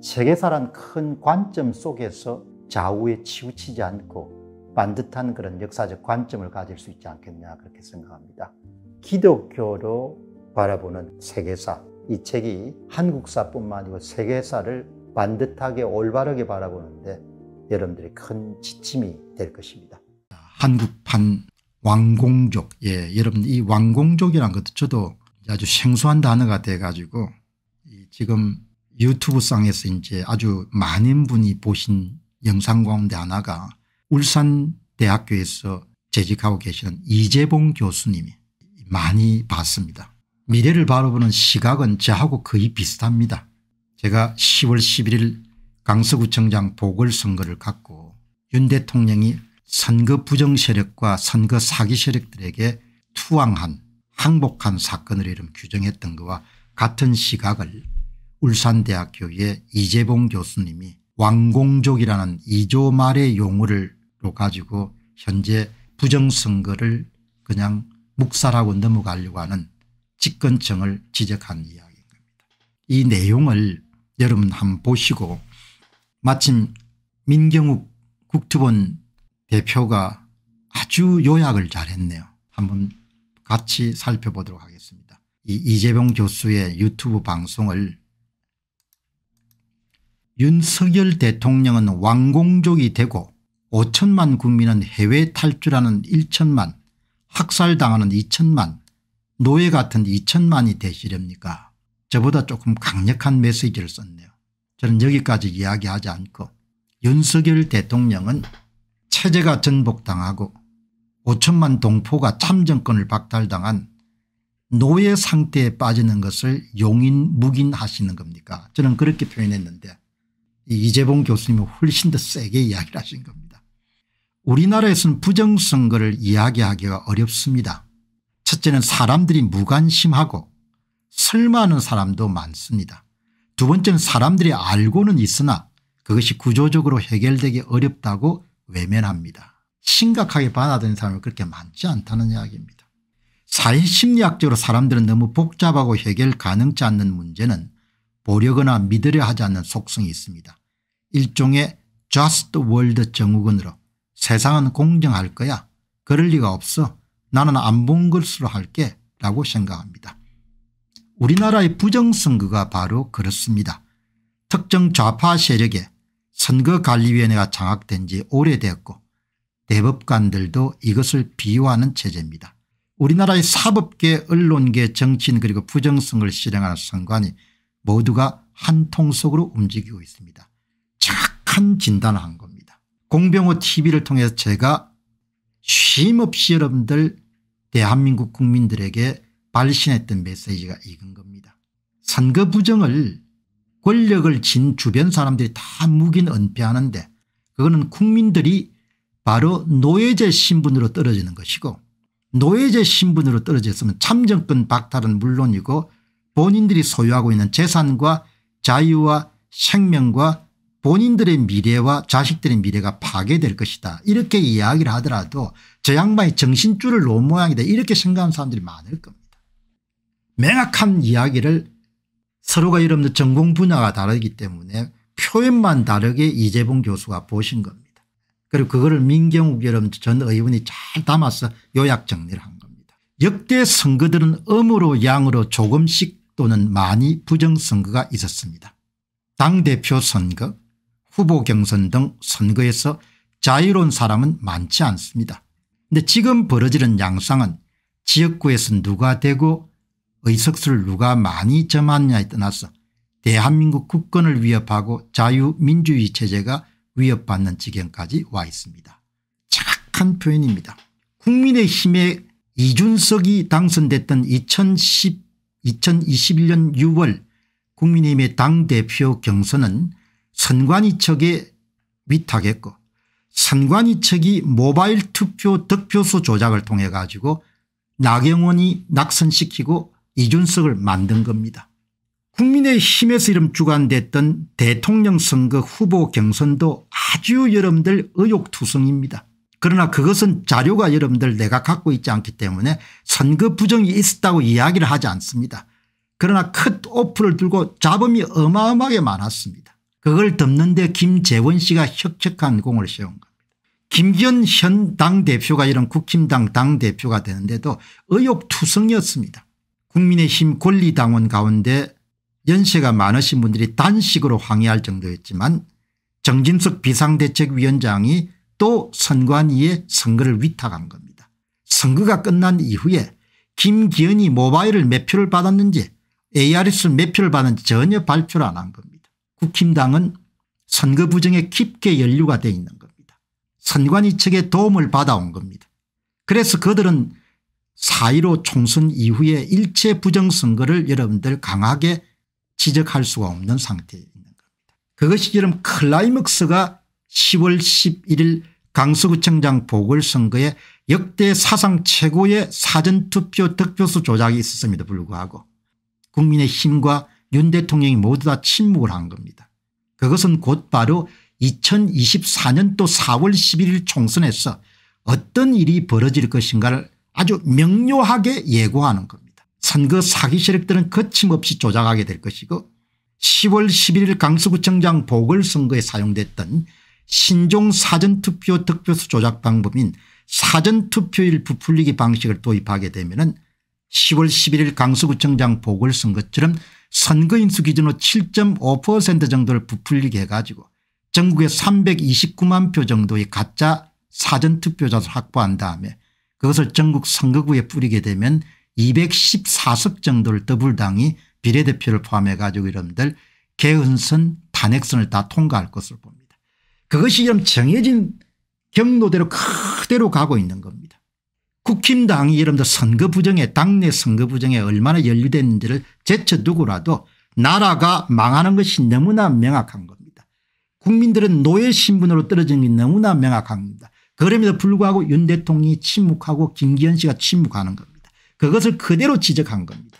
세계사란 큰 관점 속에서 좌우에 치우치지 않고 반듯한 그런 역사적 관점을 가질 수 있지 않겠냐 그렇게 생각합니다. 기독교로 바라보는 세계사 이 책이 한국사뿐만 아니고 세계사를 반듯하게 올바르게 바라보는데 여러분들이 큰 지침이 될 것입니다. 한국판 왕공족 예 여러분 이 왕공족이란 것도 저도 아주 생소한 단어가 돼가지고 지금 유튜브 상에서 이제 아주 많은 분이 보신 영상 가운데 하나가 울산대학교에서 재직하고 계시는 이재봉 교수님이 많이 봤습니다. 미래를 바라보는 시각은 저하고 거의 비슷합니다. 제가 10월 11일 강서구청장 보궐선거를 갖고 윤 대통령이 선거 부정 세력과 선거 사기 세력들에게 투항한 항복한 사건을 이름 규정했던 것과 같은 시각을 울산대학교의 이재봉 교수님이 왕공족이라는 2조 말의 용어를 로 가지고 현재 부정선거를 그냥 묵살하고 넘어가려고 하는 집권청을 지적한 이야기인 겁니다. 이 내용을 여러분 한번 보시고 마침 민경욱 국토본 대표가 아주 요약을 잘했네요. 한번 같이 살펴보도록 하겠습니다. 이 이재봉 교수의 유튜브 방송을 윤석열 대통령은 왕공족이 되고 5천만 국민은 해외 탈출하는 1천만 학살당하는 2천만 노예 같은 2천만이 되시렵니까 저보다 조금 강력한 메시지를 썼네요. 저는 여기까지 이야기하지 않고 윤석열 대통령은 체제가 전복당하고 5천만 동포가 참정권을 박탈당한 노예 상태에 빠지는 것을 용인 묵인하시는 겁니까 저는 그렇게 표현했는데 이재봉 교수님은 훨씬 더 세게 이야기를 하신 겁니다. 우리나라에서는 부정선거를 이야기하기가 어렵습니다. 첫째는 사람들이 무관심하고 설마하는 사람도 많습니다. 두 번째는 사람들이 알고는 있으나 그것이 구조적으로 해결되기 어렵다고 외면합니다. 심각하게 받아들인 사람이 그렇게 많지 않다는 이야기입니다. 사회심리학적으로 사람들은 너무 복잡하고 해결 가능치 않는 문제는 보려거나 믿으려 하지 않는 속성이 있습니다. 일종의 just world 정우건으로 세상은 공정할 거야. 그럴 리가 없어. 나는 안 본 것으로 할게 라고 생각합니다. 우리나라의 부정선거가 바로 그렇습니다. 특정 좌파 세력에 선거관리위원회가 장악된 지 오래되었고 대법관들도 이것을 비호하는 체제입니다. 우리나라의 사법계 언론계 정치인 그리고 부정선거를 실행하는 선관위 모두가 한 통속으로 움직이고 있습니다. 정확한 진단을 한 겁니다. 공병호 tv를 통해서 제가 쉼없이 여러분들 대한민국 국민들에게 발신했던 메시지가 이건 겁니다. 선거 부정을 권력을 진 주변 사람들이 다 묵인 은폐하는데 그거는 국민들이 바로 노예제 신분으로 떨어지는 것이고 노예제 신분으로 떨어졌으면 참정권 박탈은 물론이고 본인들이 소유하고 있는 재산과 자유와 생명과 본인들의 미래와 자식들의 미래가 파괴될 것이다 이렇게 이야기를 하더라도 저 양반이 정신줄을 놓은 모양이다 이렇게 생각하는 사람들이 많을 겁니다. 명확한 이야기를 서로가 여러분들 전공 분야가 다르기 때문에 표현만 다르게 이재봉 교수가 보신 겁니다. 그리고 그거를 민경욱 여러분 전 의원이 잘 담아서 요약 정리를 한 겁니다. 역대 선거들은 음으로 양으로 조금씩 또는 많이 부정선거가 있었습니다. 당대표 선거 후보 경선 등 선거에서 자유로운 사람은 많지 않습니다. 근데 지금 벌어지는 양상은 지역구에서 누가 되고 의석수를 누가 많이 점하느냐에 떠나서 대한민국 국권을 위협하고 자유민주주의 체제가 위협받는 지경까지 와 있습니다. 착한 표현입니다. 국민의힘의 이준석이 당선됐던 2010, 2021년 6월 국민의힘의 당대표 경선은 선관위측에 위탁했고 선관위측이 모바일 투표 득표수 조작을 통해 가지고 나경원이 낙선시키고 이준석을 만든 겁니다. 국민의힘에서 이름 주관됐던 대통령 선거 후보 경선도 아주 여러분들 의혹투성입니다. 그러나 그것은 자료가 여러분들 내가 갖고 있지 않기 때문에 선거 부정이 있었다고 이야기를 하지 않습니다. 그러나 컷오프를 들고 잡음이 어마어마하게 많았습니다. 그걸 덮는데 김재원 씨가 혁혁한 공을 세운 겁니다. 김기현 현 당대표가 이런 국힘당 당대표가 되는데도 의욕투성이었습니다. 국민의힘 권리당원 가운데 연세가 많으신 분들이 단식으로 항의할 정도였지만 정진석 비상대책위원장이 또 선관 위에 선거를 위탁한 겁니다. 선거가 끝난 이후에 김기현이 모바일을 몇 표를 받았는지 ARS 몇 표를 받았는지 전혀 발표를 안 한 겁니다. 국힘당은 선거 부정에 깊게 연루가 돼 있는 겁니다. 선관위 측의 도움을 받아온 겁니다. 그래서 그들은 4.15 총선 이후에 일체 부정선거를 여러분들 강하게 지적할 수가 없는 상태에 있는 겁니다. 그것이 지금 클라이맥스가 10월 11일 강서구청장 보궐선거에 역대 사상 최고의 사전투표 득표수 조작이 있었음에도 불구하고 국민의힘과 윤 대통령이 모두 다 침묵을 한 겁니다. 그것은 곧바로 2024년도 4월 11일 총선에서 어떤 일이 벌어질 것인가를 아주 명료하게 예고하는 겁니다. 선거 사기 세력들은 거침없이 조작하게 될 것이고 10월 11일 강서구청장 보궐선거에 사용됐던 신종 사전투표 득표수 조작 방법인 사전투표일 부풀리기 방식을 도입하게 되면 10월 11일 강서구청장 보궐선거처럼 선거인수 기준으로 7.5% 정도를 부풀리게 해가지고 전국에 329만 표 정도의 가짜 사전투표자를 확보한 다음에 그것을 전국 선거구에 뿌리게 되면 214석 정도를 더불당이 비례대표를 포함해 가지고 여러분들 개헌선 탄핵선을 다 통과할 것을 봅니다. 그것이 좀 정해진 경로대로 그대로 가고 있는 겁니다. 국힘당이 여러분들 선거 부정에 당내 선거 부정에 얼마나 연루됐는지를 제쳐두고라도 나라가 망하는 것이 너무나 명확한 겁니다. 국민들은 노예 신분으로 떨어진 게 너무나 명확합니다. 그럼에도 불구하고 윤 대통령이 침묵하고 김기현 씨가 침묵하는 겁니다. 그것을 그대로 지적한 겁니다.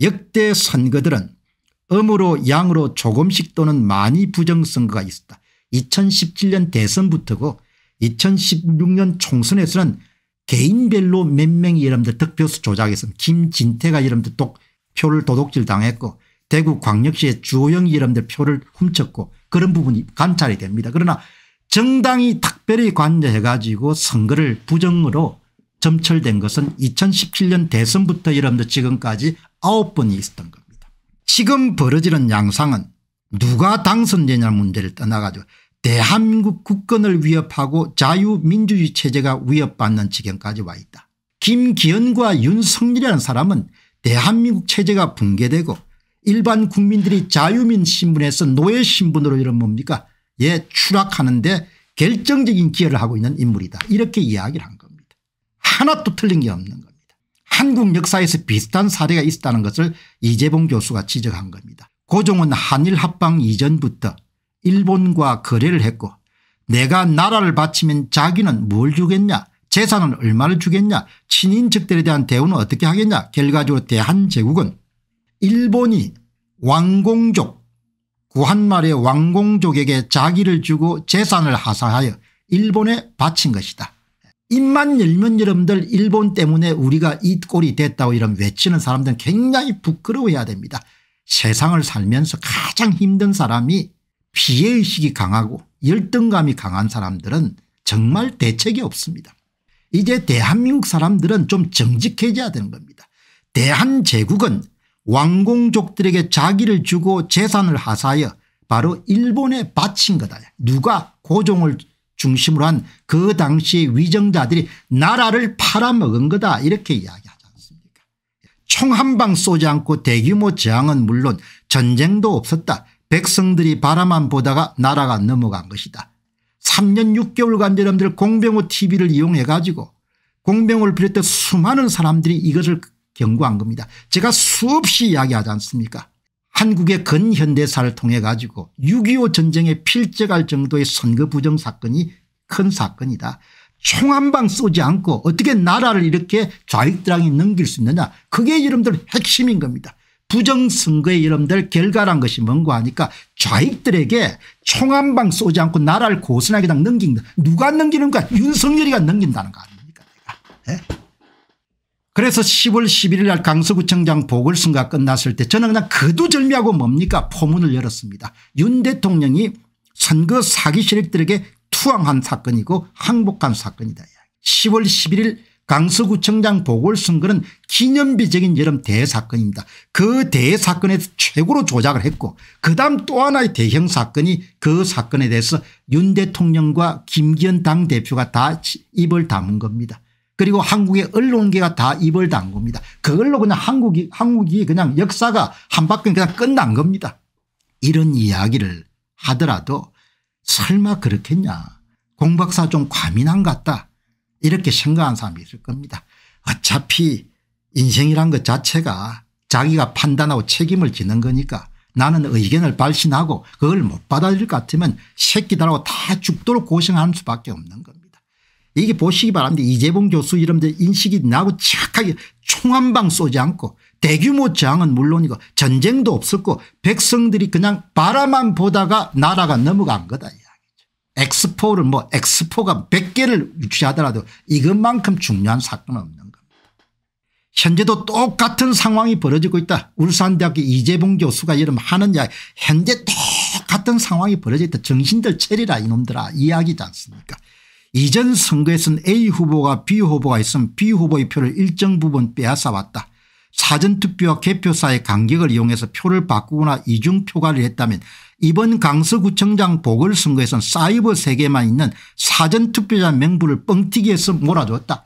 역대 선거들은 음으로 양으로 조금씩 또는 많이 부정선거가 있었다. 2017년 대선부터고 2016년 총선에서는 개인별로 몇 명이 여러분들 득표수 조작했습니 김진태가 여러분들 독 표를 도둑질 당했고 대구 광역시의 주호영이 여러분들 표를 훔쳤고 그런 부분이 관찰이 됩니다. 그러나 정당이 특별히 관여해 가지고 선거를 부정으로 점철된 것은 2017년 대선부터 여러분들 지금까지 9번이 있었던 겁니다. 지금 벌어지는 양상은 누가 당선되냐 문제를 떠나가지고 대한민국 국권을 위협하고 자유민주주의 체제가 위협받는 지경까지 와 있다. 김기현과 윤석열이라는 사람은 대한민국 체제가 붕괴되고 일반 국민들이 자유민 신분에서 노예 신분으로 이런 뭡니까 예 추락하는데 결정적인 기여를 하고 있는 인물이다 이렇게 이야기를 한 겁니다. 하나도 틀린 게 없는 겁니다. 한국 역사에서 비슷한 사례가 있었다는 것을 이재봉 교수가 지적한 겁니다. 고종은 한일합방 이전부터 일본과 거래를 했고 내가 나라를 바치면 자기는 뭘 주겠냐 재산은 얼마를 주겠냐 친인척들에 대한 대우는 어떻게 하겠냐 결과적으로 대한제국은 일본이 왕공족 구한말의 왕공족에게 자기를 주고 재산을 하사하여 일본에 바친 것이다. 입만 열면 여러분들 일본 때문에 우리가 이 꼴이 됐다고 이런 외치는 사람들은 굉장히 부끄러워해야 됩니다. 세상을 살면서 가장 힘든 사람이 피해의식이 강하고 열등감이 강한 사람들은 정말 대책이 없습니다. 이제 대한민국 사람들은 좀 정직해져야 되는 겁니다. 대한제국은 왕공족들에게 자기를 주고 재산을 하사여 바로 일본에 바친 거다. 누가 고종을 중심으로 한 그당시 위정자들이 나라를 팔아먹은 거다 이렇게 이야기하지 않습니까 총 한 방 쏘지 않고 대규모 저항은 물론 전쟁도 없었다. 백성들이 바라만 보다가 나라가 넘어간 것이다. 3년 6개월간 여러분들 공병호 tv를 이용해 가지고 공병호를 비롯해 수많은 사람들이 이것을 경고한 겁니다. 제가 수없이 이야기하지 않습니까 한국의 근현대사를 통해 가지고 6.25 전쟁에 필적할 정도의 선거 부정 사건이 큰 사건이다. 총 한 방 쏘지 않고 어떻게 나라를 이렇게 좌익당이 넘길 수 있느냐 그게 여러분들 핵심인 겁니다. 부정선거의 여러분들 결과란 것이 뭔고 하니까 좌익들에게 총 한 방 쏘지 않고 나라를 고스란히 그냥 넘긴다. 누가 넘기는 거야 윤석열이가 넘긴다는 거 아닙니까 내가. 네? 그래서 10월 11일 날 강서구청장 보궐선거가 끝났을 때 저는 그냥 거두절미하고 뭡니까 포문을 열었습니다. 윤 대통령이 선거 사기 세력들에게 투항한 사건이고 항복한 사건이다. 10월 11일 강서구청장 보궐선거는 기념비적인 여름 대사건입니다. 그 대사건에서 최고로 조작을 했고 그다음 또 하나의 대형 사건이 그 사건에 대해서 윤 대통령과 김기현 당대표가 다 입을 담은 겁니다. 그리고 한국의 언론계가 다 입을 담은 겁니다. 그걸로 그냥 한국이 한국이 그냥 역사가 한바퀴 그냥 끝난 겁니다. 이런 이야기를 하더라도 설마 그렇겠냐. 공 박사 좀 과민한 것 같다. 이렇게 생각한 사람이 있을 겁니다. 어차피 인생이란 것 자체가 자기가 판단하고 책임을 지는 거니까 나는 의견을 발신하고 그걸 못 받아들일 것 같으면 새끼들하고 다 죽도록 고생하는 수밖에 없는 겁니다. 이게 보시기 바랍니다. 이재봉 교수 이름 인식이 나고 착하게 총 한 방 쏘지 않고 대규모 저항은 물론이고 전쟁도 없었고 백성들이 그냥 바라만 보다가 나라가 넘어간 거다. 엑스포를 뭐 엑스포가 100개를 유치하더라도 이것만큼 중요한 사건은 없는 겁니다. 현재도 똑같은 상황이 벌어지고 있다. 울산대학교 이재봉 교수가 이름 하는 이야기 현재 똑같은 상황이 벌어지 있다. 정신들 체리라 이놈들아 이야기지 않습니까 이전 선거에서는 A 후보가 B 후보가 있으면 B 후보의 표를 일정 부분 빼앗아 왔다. 사전투표와 개표사의 간격을 이용해서 표를 바꾸거나 이중표가를 했다면 이번 강서구청장 보궐선거에선 사이버 세계만 있는 사전투표자 명부를 뻥튀기해서 몰아줬다.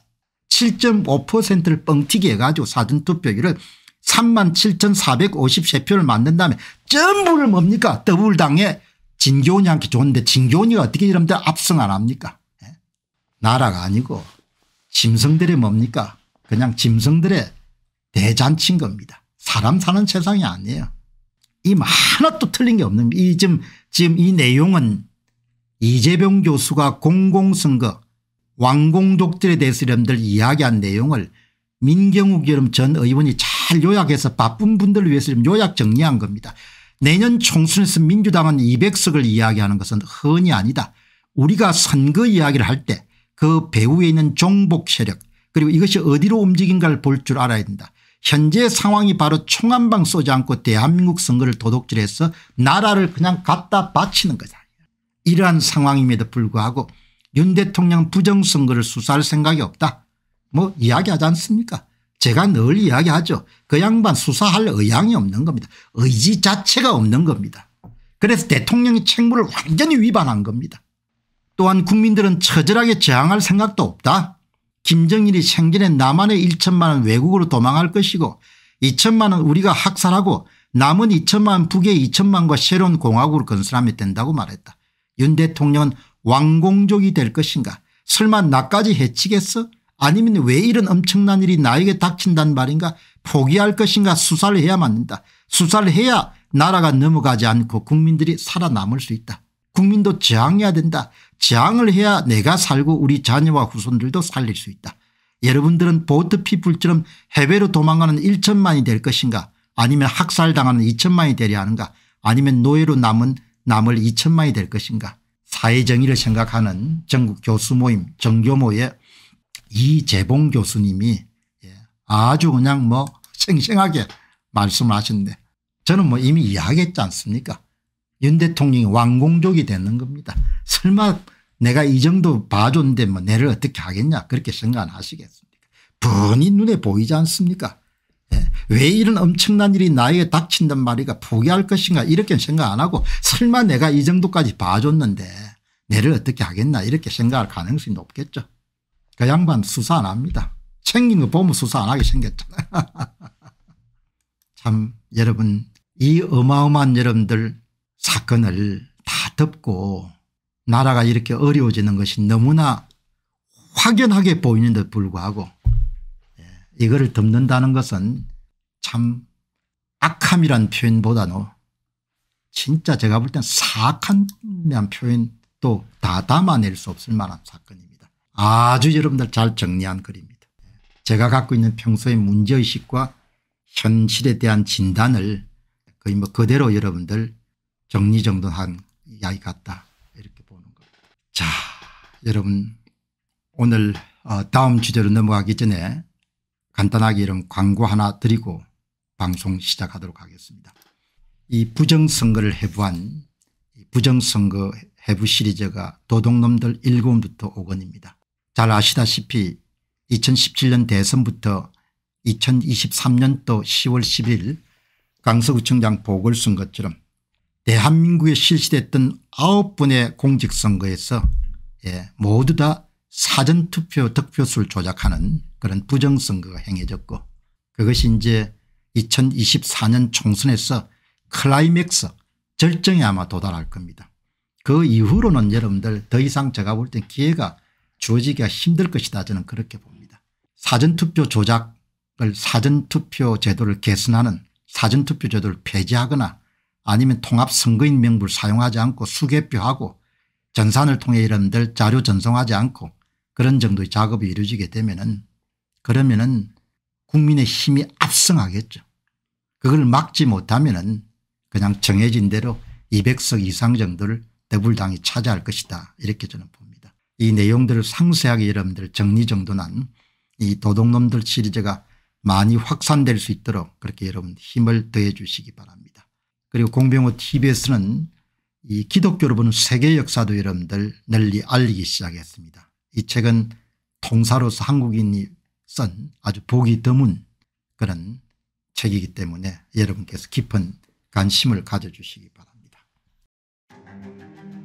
7.5%를 뻥튀기 해가지고 사전투표기를 3만 7,453표를 만든 다음에 전부를 뭡니까 더블당에 진교훈이 함게좋은데진교훈이 어떻게 이런데 압승 안 합니까 예? 나라가 아니고 짐승들의 뭡니까 그냥 짐승들의 대잔치인 겁니다. 사람 사는 세상이 아니에요. 이 하나도 틀린 게 없는 게 지금 지금 이 내용은 이재병 교수가 공공선거 왕공족들에 대해서 여러분들 이야기한 내용을 민경욱 여름전 의원이 잘 요약해서 바쁜 분들을 위해서 요약 정리한 겁니다. 내년 총선에서 민주당은 200석을 이야기하는 것은 흔히 아니다. 우리가 선거 이야기를 할 때 그 배후에 있는 종복 세력 그리고 이것이 어디로 움직인가를 볼 줄 알아야 된다. 현재 상황이 바로 총한방 쏘지 않고 대한민국 선거를 도둑질해서 나라를 그냥 갖다 바치는 거잖아요 이러한 상황임에도 불구하고 윤 대통령 부정선거를 수사할 생각이 없다. 뭐 이야기하지 않습니까 제가 늘 이야기하죠. 그 양반 수사할 의향이 없는 겁니다. 의지 자체가 없는 겁니다. 그래서 대통령이 책무를 완전히 위반한 겁니다. 또한 국민들은 처절하게 저항할 생각도 없다. 김정일이 생전에 남한의 1천만 원 외국으로 도망할 것이고 2천만 원 우리가 학살하고 남은 2천만 원 북의 2천만과 새로운 공화국을 건설하면 된다고 말했다. 윤 대통령은 왕공족이 될 것인가 설마 나까지 해치겠어 아니면 왜 이런 엄청난 일이 나에게 닥친단 말인가 포기할 것인가 수사를 해야 맞는다. 수사를 해야 나라가 넘어가지 않고 국민들이 살아남을 수 있다. 국민도 저항해야 된다. 저항을 해야 내가 살고 우리 자녀와 후손들도 살릴 수 있다. 여러분들은 보트피플처럼 해외로 도망가는 1천만이 될 것인가 아니면 학살당하는 2천만이 되려 하는가 아니면 노예로 남은 남을 2천만이 될 것인가 사회정의를 생각하는 전국 교수 모임 정교모의 이재봉 교수님이 예, 아주 그냥 뭐 생생하게 말씀을 하셨는데 저는 뭐 이미 이야기했지 않습니까 윤 대통령이 왕공족이 되는 겁니다. 설마 내가 이 정도 봐줬는데 뭐 내를 어떻게 하겠냐 그렇게 생각 안 하시겠습니까 뻔히 눈에 보이지 않습니까 예. 왜 이런 엄청난 일이 나에게 닥친단 말이가 포기할 것인가 이렇게 생각 안 하고 설마 내가 이 정도까지 봐줬는데 내를 어떻게 하겠나 이렇게 생각할 가능성이 높겠죠 그 양반 수사 안 합니다 챙긴 거 보면 수사 안 하게 생겼잖아요 참 여러분 이 어마어마한 여러분들 사건을 다 덮고 나라가 이렇게 어려워지는 것이 너무나 확연하게 보이는데 불구하고 예, 이거를 덮는다는 것은 참 악함이란 표현보다는 진짜 제가 볼 땐 사악한 표현 도다 담아낼 수 없을 만한 사건입니다. 아주 여러분들 잘 정리한 글입니다. 예, 제가 갖고 있는 평소의 문제의식과 현실에 대한 진단을 거의 뭐 그대로 여러분들 정리정돈한 이야기 같다 이렇게 보는 거니다자 여러분 오늘 어, 다음 주제로 넘어가기 전에 간단하게 이런 광고 하나 드리고 방송 시작하도록 하겠습니다. 이 부정선거를 해부한 부정선거 해부 시리즈가 도둑놈들 1권부터 5권입니다. 잘 아시다시피 2017년 대선부터 2023년도 10월 1 1일 강서구청장 보궐선거처럼 대한민국에 실시됐던 아홉 번의 공직선거에서 예, 모두 다 사전투표 득표수를 조작하는 그런 부정선거가 행해졌고 그것이 이제 2024년 총선에서 클라이맥스 절정에 아마 도달할 겁니다. 그 이후로는 여러분들 더 이상 제가 볼 땐 기회가 주어지기가 힘들 것이다 저는 그렇게 봅니다. 사전투표 조작을 사전투표 제도를 개선하는 사전투표 제도를 폐지하거나 아니면 통합선거인 명부를 사용하지 않고 수개표하고 전산을 통해 여러분들 자료 전송하지 않고 그런 정도의 작업이 이루어지게 되면은 그러면은 국민의 힘이 압승하겠죠. 그걸 막지 못하면은 그냥 정해진 대로 200석 이상 정도를 더불당이 차지할 것이다 이렇게 저는 봅니다. 이 내용들을 상세하게 여러분들 정리정돈한 이 도둑놈들 시리즈가 많이 확산될 수 있도록 그렇게 여러분 힘을 더해 주시기 바랍니다. 그리고 공병호 tbs는 이 기독교로 보는 세계 역사도 여러분들 널리 알리기 시작했습니다. 이 책은 통사로서 한국인이 쓴 아주 보기 드문 그런 책이기 때문에 여러분께서 깊은 관심을 가져주시기 바랍니다.